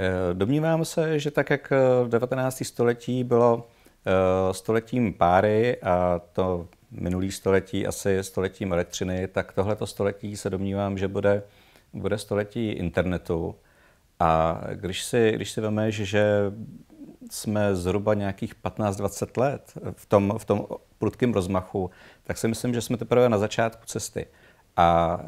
Eh, domnívám se, že tak jak 19. Eh, století bylo eh, stoletím páry a to minulý století asi stoletím elektřiny, tak tohleto století se domnívám, že bude, bude století internetu. A když si, když si vemeš, že jsme zhruba nějakých 15-20 let v tom, v tom prudkém rozmachu, tak si myslím, že jsme teprve na začátku cesty. A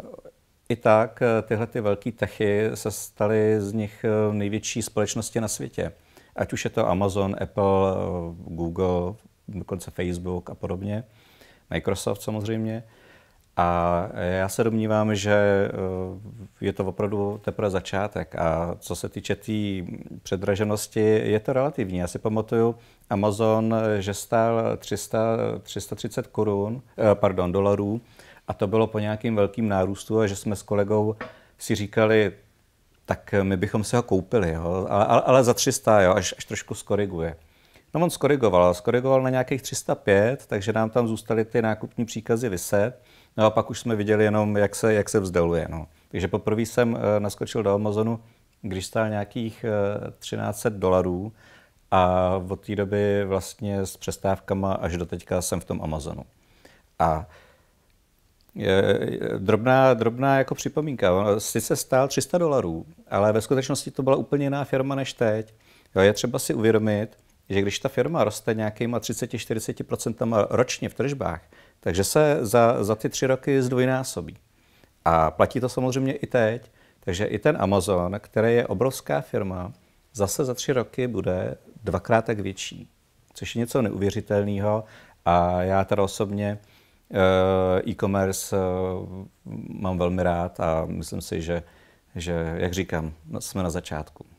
i tak eh, tyhle ty velké techy se staly z nich eh, největší společnosti na světě. Ať už je to Amazon, Apple, eh, Google, dokonce Facebook a podobně. Microsoft samozřejmě. A já se domnívám, že je to opravdu teprve začátek. A co se týče té tý předraženosti, je to relativní. Já si pamatuju Amazon, že stál 300, 330 korun, pardon, dolarů a to bylo po nějakým velkým nárůstu a že jsme s kolegou si říkali, tak eh, my bychom se ho koupili, jo? Ale, ale, ale za 300, jo? Až, až trošku skoriguje. No on skorigoval, skorigoval na nějakých 305, takže nám tam zůstaly ty nákupní příkazy vyset. No a pak už jsme viděli jenom, jak se, jak se vzdaluje. No. Takže poprvé jsem eh, naskočil do Amazonu, když stál nějakých 1300 eh, dolarů a od té doby vlastně s přestávkama až do teďka jsem v tom Amazonu. A Drobná, drobná jako připomínka. On sice stál 300 dolarů, ale ve skutečnosti to byla úplně jiná firma než teď. Jo, je třeba si uvědomit, že když ta firma roste nějakýma 30-40% ročně v tržbách, takže se za, za ty tři roky zdvojnásobí. A platí to samozřejmě i teď. Takže i ten Amazon, který je obrovská firma, zase za tři roky bude dvakrát tak větší, což je něco neuvěřitelného. A já teda osobně Eh, e-commerce eh, mám velmi rád a myslím si, že, že jak říkám, jsme na začátku.